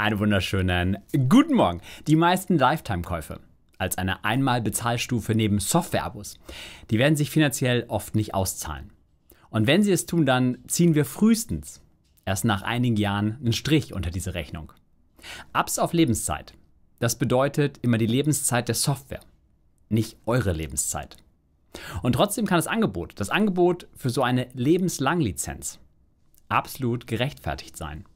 Einen wunderschönen guten Morgen. Die meisten Lifetime-Käufe als eine Einmalbezahlstufe bezahlstufe neben Softwareabos, die werden sich finanziell oft nicht auszahlen. Und wenn sie es tun, dann ziehen wir frühestens erst nach einigen Jahren einen Strich unter diese Rechnung. Apps auf Lebenszeit. Das bedeutet immer die Lebenszeit der Software, nicht eure Lebenszeit. Und trotzdem kann das Angebot, das Angebot für so eine Lebenslang-Lizenz, absolut gerechtfertigt sein.